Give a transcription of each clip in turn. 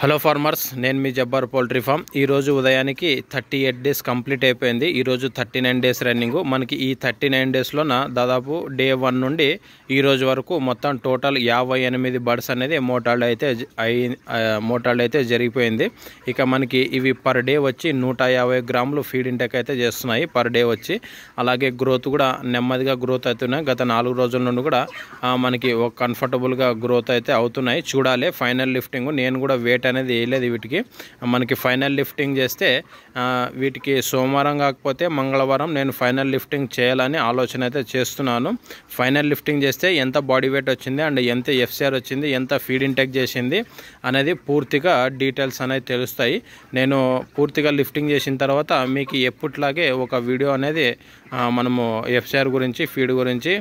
hello farmers నేను మీ Jabbar poultry farm ఈరోజు ఉదయానికి థర్టీ ఎయిట్ డేస్ కంప్లీట్ అయిపోయింది ఈరోజు థర్టీ నైన్ డేస్ రన్నింగ్ మనకి ఈ థర్టీ నైన్ డేస్లోన దాదాపు డే వన్ నుండి ఈరోజు వరకు మొత్తం టోటల్ యాభై ఎనిమిది బర్డ్స్ అనేది మోటార్లు అయితే అయి మోటార్లు అయితే జరిగిపోయింది ఇక మనకి ఇవి పర్ డే వచ్చి నూట యాభై గ్రాములు ఫీడ్ ఇంటెక్ అయితే చేస్తున్నాయి పర్ డే వచ్చి అలాగే గ్రోత్ కూడా నెమ్మదిగా గ్రోత్ అవుతున్నాయి గత నాలుగు రోజుల నుండి కూడా మనకి కంఫర్టబుల్గా గ్రోత్ అయితే అవుతున్నాయి చూడాలి ఫైనల్ లిఫ్టింగ్ నేను కూడా వెయిట్ అనేది వేయలేదు వీటికి మనకి ఫైనల్ లిఫ్టింగ్ చేస్తే వీటికి సోమవారం కాకపోతే మంగళవారం నేను ఫైనల్ లిఫ్టింగ్ చేయాలని ఆలోచన అయితే చేస్తున్నాను ఫైనల్ లిఫ్టింగ్ చేస్తే ఎంత బాడీ వెయిట్ వచ్చింది అండ్ ఎంత ఎఫ్సిఆర్ వచ్చింది ఎంత ఫీడ్ ఇంటెక్ చేసింది అనేది పూర్తిగా డీటెయిల్స్ అనేది తెలుస్తాయి నేను పూర్తిగా లిఫ్టింగ్ చేసిన తర్వాత మీకు ఎప్పట్లాగే ఒక వీడియో అనేది మనము ఎఫ్సిఆర్ గురించి ఫీడ్ గురించి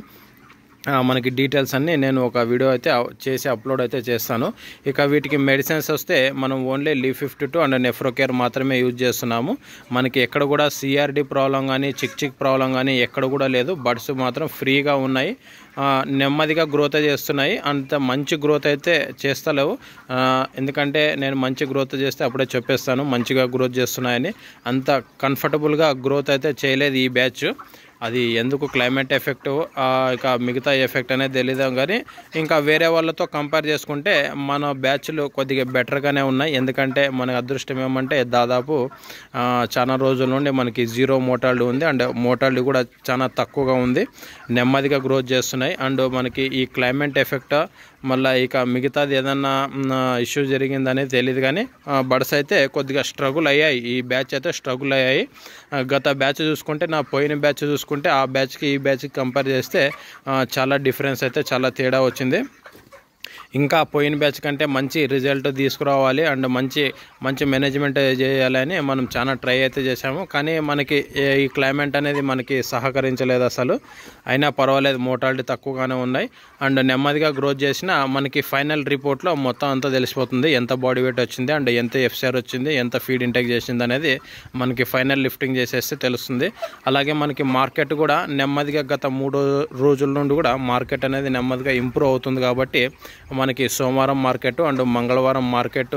మనకి డీటెయిల్స్ అన్నీ నేను ఒక వీడియో అయితే చేసి అప్లోడ్ అయితే చేస్తాను ఇక వీటికి మెడిసిన్స్ వస్తే మనం ఓన్లీ లీ ఫిఫ్టీ టూ అండ్ నెఫ్రోకేర్ మాత్రమే యూజ్ చేస్తున్నాము మనకి ఎక్కడ కూడా సిఆర్డి ప్రాబ్లం కానీ చిక్ చిక్ ప్రాబ్లం కానీ ఎక్కడ కూడా లేదు బడ్స్ మాత్రం ఫ్రీగా ఉన్నాయి నెమ్మదిగా గ్రోత్ చేస్తున్నాయి అంత మంచి గ్రోత్ అయితే చేస్తలేవు ఎందుకంటే నేను మంచి గ్రోత్ చేస్తే అప్పుడే చెప్పేస్తాను మంచిగా గ్రోత్ చేస్తున్నాయని అంత కంఫర్టబుల్గా గ్రోత్ అయితే చేయలేదు ఈ బ్యాచ్ అది ఎందుకు క్లైమేట్ ఎఫెక్ట్ ఇక మిగతా ఎఫెక్ట్ అనేది తెలియదాం కానీ ఇంకా వేరే వాళ్ళతో కంపేర్ చేసుకుంటే మన బ్యాచ్లు కొద్దిగా బెటర్గానే ఉన్నాయి ఎందుకంటే మన అదృష్టం ఏమంటే దాదాపు చాలా రోజుల నుండి మనకి జీరో మోటార్లు ఉంది అండ్ మోటార్లు కూడా చాలా తక్కువగా ఉంది నెమ్మదిగా గ్రోత్ చేస్తున్నాయి అండ్ మనకి ఈ క్లైమేట్ ఎఫెక్ట్ మళ్ళీ ఇక మిగతాది ఏదన్నా ఇష్యూ జరిగిందనేది తెలియదు కానీ బడ్స్ అయితే కొద్దిగా స్ట్రగుల్ అయ్యాయి ఈ బ్యాచ్ అయితే స్ట్రగుల్ అయ్యాయి గత బ్యాచ్ చూసుకుంటే నా పోయిన బ్యాచ్ చూసుకుంటే చూసుకుంటే ఆ బ్యాచ్కి ఈ బ్యాచ్కి కంపేర్ చేస్తే చాలా డిఫరెన్స్ అయితే చాలా తేడా వచ్చింది ఇంకా పోయిన బ్యాచ్ కంటే మంచి రిజల్ట్ తీసుకురావాలి అండ్ మంచి మంచి మేనేజ్మెంట్ చేయాలని మనం చాలా ట్రై అయితే చేసాము కానీ మనకి ఈ క్లైమేట్ అనేది మనకి సహకరించలేదు అసలు అయినా పర్వాలేదు మోటాలిటీ తక్కువగానే ఉన్నాయి అండ్ నెమ్మదిగా గ్రోత్ చేసిన మనకి ఫైనల్ రిపోర్ట్లో మొత్తం అంతా తెలిసిపోతుంది ఎంత బాడీ వెయిట్ వచ్చింది అండ్ ఎంత ఎఫ్సిఆర్ వచ్చింది ఎంత ఫీడ్ ఇంటెక్ చేసింది అనేది మనకి ఫైనల్ లిఫ్టింగ్ చేసేస్తే తెలుస్తుంది అలాగే మనకి మార్కెట్ కూడా నెమ్మదిగా గత మూడు రోజుల నుండి కూడా మార్కెట్ అనేది నెమ్మదిగా ఇంప్రూవ్ అవుతుంది కాబట్టి మనకి సోమవారం మార్కెట్ అండ్ మంగళవారం మార్కెట్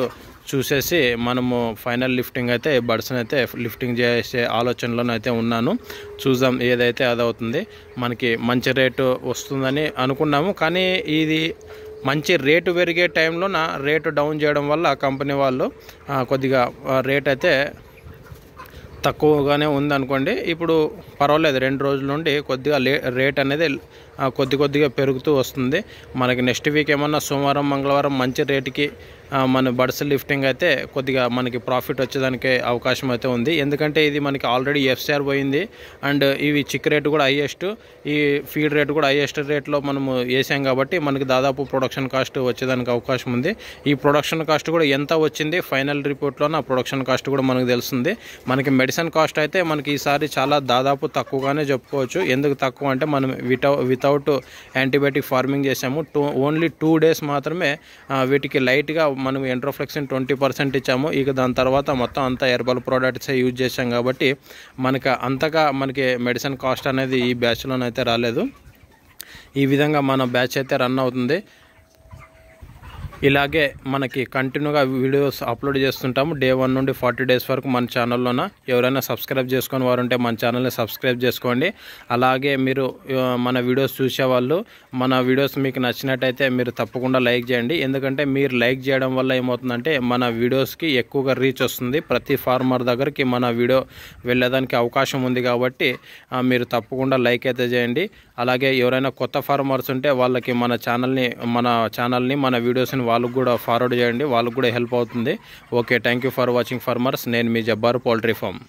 చూసేసి మనము ఫైనల్ లిఫ్టింగ్ అయితే బర్డ్స్ని అయితే లిఫ్టింగ్ చేసే ఆలోచనలోనే అయితే ఉన్నాను చూద్దాం ఏదైతే అదవుతుంది మనకి మంచి రేటు వస్తుందని అనుకున్నాము కానీ ఇది మంచి రేటు పెరిగే టైంలో నా రేటు డౌన్ చేయడం వల్ల కంపెనీ వాళ్ళు కొద్దిగా రేట్ అయితే తక్కువగానే ఉందనుకోండి ఇప్పుడు పర్వాలేదు రెండు రోజుల నుండి కొద్దిగా రేట్ అనేది కొద్ది కొద్దిగా పెరుగుతూ వస్తుంది మనకి నెక్స్ట్ వీక్ ఏమన్నా సోమవారం మంగళవారం మంచి రేటుకి మన బడ్స్ లిఫ్టింగ్ అయితే కొద్దిగా మనకి ప్రాఫిట్ వచ్చేదానికి అవకాశం అయితే ఉంది ఎందుకంటే ఇది మనకి ఆల్రెడీ ఎఫ్సిఆర్ పోయింది అండ్ ఇవి చిక్ రేటు కూడా హైయెస్ట్ ఈ ఫీడ్ రేటు కూడా హైయెస్ట్ రేట్లో మనము వేసాం కాబట్టి మనకి దాదాపు ప్రొడక్షన్ కాస్ట్ వచ్చేదానికి అవకాశం ఉంది ఈ ప్రొడక్షన్ కాస్ట్ కూడా ఎంత వచ్చింది ఫైనల్ రిపోర్ట్లో ఆ ప్రొడక్షన్ కాస్ట్ కూడా మనకు తెలుస్తుంది మనకి మెడిసిన్ కాస్ట్ అయితే మనకి ఈసారి చాలా దాదాపు తక్కువగానే చెప్పుకోవచ్చు ఎందుకు తక్కువ అంటే మనం విటౌ వితౌట్ యాంటీబయాటిక్ ఫార్మింగ్ చేసాము టూ ఓన్లీ టూ డేస్ మాత్రమే వీటికి లైట్గా మనం ఎంట్రోఫ్లెక్సిన్ ట్వంటీ పర్సెంట్ ఇచ్చాము ఇక దాని తర్వాత మొత్తం అంతా హెర్బల్ ప్రోడక్ట్సే యూజ్ చేసాం కాబట్టి మనకు అంతగా మనకి మెడిసిన్ కాస్ట్ అనేది ఈ బ్యాచ్లోనైతే రాలేదు ఈ విధంగా మన బ్యాచ్ అయితే రన్ అవుతుంది ఇలాగే మనకి కంటిన్యూగా వీడియోస్ అప్లోడ్ చేస్తుంటాము డే వన్ నుండి ఫార్టీ డేస్ వరకు మన ఛానల్లోన ఎవరైనా సబ్స్క్రైబ్ చేసుకొని వారు ఉంటే మన ఛానల్ని సబ్స్క్రైబ్ చేసుకోండి అలాగే మీరు మన వీడియోస్ చూసేవాళ్ళు మన వీడియోస్ మీకు నచ్చినట్టయితే మీరు తప్పకుండా లైక్ చేయండి ఎందుకంటే మీరు లైక్ చేయడం వల్ల ఏమవుతుందంటే మన వీడియోస్కి ఎక్కువగా రీచ్ వస్తుంది ప్రతి ఫార్మర్ దగ్గరికి మన వీడియో వెళ్ళేదానికి అవకాశం ఉంది కాబట్టి మీరు తప్పకుండా లైక్ అయితే చేయండి అలాగే ఎవరైనా కొత్త ఫార్మర్స్ ఉంటే వాళ్ళకి మన ఛానల్ని మన ఛానల్ని మన వీడియోస్ని వాళ్ళకు కూడా ఫార్వర్డ్ చేయండి వాళ్ళకు కూడా హెల్ప్ అవుతుంది okay thank for watching farmers నేను మీ జబ్బారు పౌల్ట్రీ ఫామ్